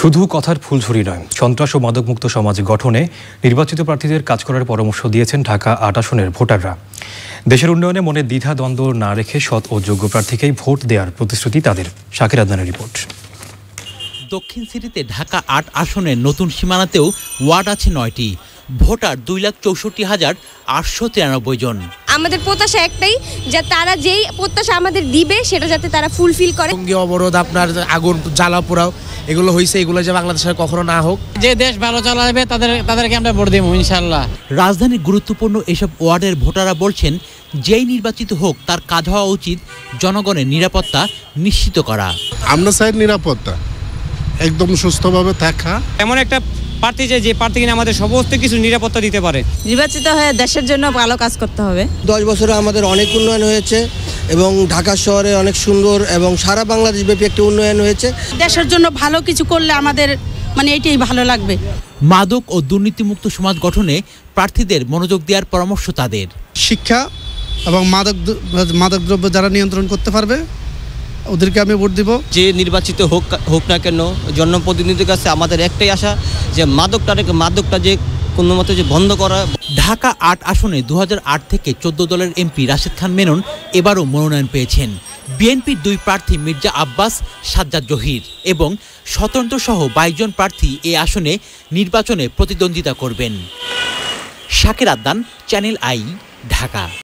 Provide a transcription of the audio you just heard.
শুধু কথার ফুলঝুরি নয় সন্ত্রাস ও মাদকমুক্ত সমাজ গঠনে নির্বাচিত প্রার্থীদের কাজ করার পরামর্শ দিয়েছেন ঢাকা আট আসনের ভোটাররা দেশের উন্নয়নে মনে দ্বিধা দ্বন্দ্ব না রেখে সৎ ও যোগ্য প্রার্থীকেই ভোট দেওয়ার প্রতিশ্রুতি তাদের শাকির আদানের রিপোর্ট দক্ষিণ সিটিতে ঢাকা আট আসনের নতুন সীমানাতেও ওয়ার্ড আছে নয়টি ভোটার দুই লাখ চৌষট্টি হাজার আটশো তিরানব্বই জন আমাদের প্রত্যাশা একটাই যে তারা যেই প্রত্যাশা আমাদের দিবে সেটা যাতে তারা ফুলফিল করে সঙ্গে অবরোধ আপনার আগুন জ্বালা পোড়াও এগুলো হয়েছে এগুলো যে বাংলাদেশে কখনো না হোক যে দেশ ভালো চালাবে তাদের তাদেরকে আমরা ভোট দেবো ইনশাল্লাহ রাজধানীর গুরুত্বপূর্ণ এসব ওয়ার্ডের ভোটাররা বলছেন যেই নির্বাচিত হোক তার কাজ হওয়া উচিত জনগণের নিরাপত্তা নিশ্চিত করা আমরা চাই নিরাপত্তা একদম সুস্থভাবে থাকা এমন একটা প্রার্থী চাই যে প্রার্থী কিনা আমাদের সমস্ত কিছু নিরাপত্তা দিতে পারে নির্বাচিত হয়ে দেশের জন্য ভালো কাজ করতে হবে দশ বছরে আমাদের অনেক উন্নয়ন হয়েছে এবং ঢাকা শহরে অনেক সুন্দর এবং সারা বাংলাদেশ ব্যাপী একটি উন্নয়ন হয়েছে দেশের জন্য ভালো কিছু করলে আমাদের মানে এটাই ভালো লাগবে মাদক ও দুর্নীতিমুক্ত সমাজ গঠনে প্রার্থীদের মনোযোগ দেওয়ার পরামর্শ তাদের শিক্ষা এবং মাদক মাদকদ্রব্য যারা নিয়ন্ত্রণ করতে পারবে ওদেরকে আমি ভোট দিব যে নির্বাচিত হোক হোক না কেন জনপ্রতিনিধির কাছে আমাদের একটাই আশা যে মাদকটা মাদকটা যে কোনো মতে যে বন্ধ করা ঢাকা আট আসনে দু থেকে চোদ্দ দলের এমপি রাশেদ খান মেনন এবারও মনোনয়ন পেয়েছেন বিএনপির দুই প্রার্থী মির্জা আব্বাস সাজ্জাদ জহির এবং স্বতন্ত্র সহ জন প্রার্থী এ আসনে নির্বাচনে প্রতিদ্বন্দ্বিতা করবেন শাকের আদান চ্যানেল আই ঢাকা